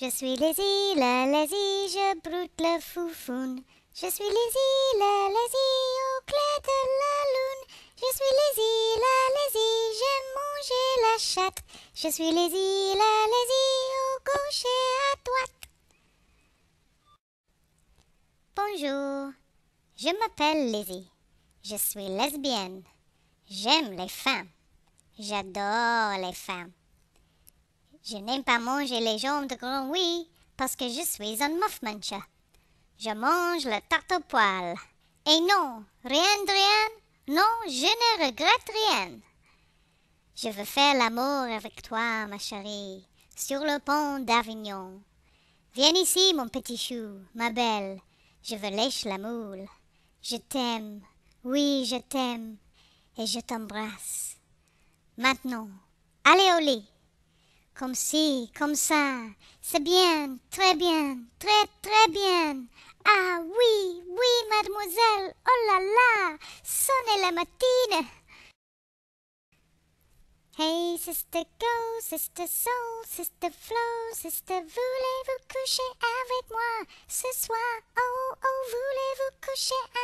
Je suis les îles, les je broute le foufoune. Je suis les îles, les au clair de la lune. Je suis les îles, les îles, j'aime manger la chatte. Je suis les îles, les îles, au gauche à droite. Bonjour, je m'appelle Lizzie. Je suis lesbienne. J'aime les femmes. J'adore les femmes. Je n'aime pas manger les jambes de grand oui parce que je suis un muffmuncher. Je mange la tarte au poil. Et non, rien de rien, non, je ne regrette rien. Je veux faire l'amour avec toi, ma chérie, sur le pont d'Avignon. Viens ici, mon petit chou, ma belle, je veux lécher la moule. Je t'aime, oui, je t'aime, et je t'embrasse. Maintenant, allez au lit comme si, comme ça. C'est bien, très bien, très très bien. Ah oui, oui, mademoiselle, oh là là, sonnez la matinée. Hey, sister, go, sister, soul, sister, flow, sister, voulez-vous coucher avec moi ce soir? Oh, oh, voulez-vous coucher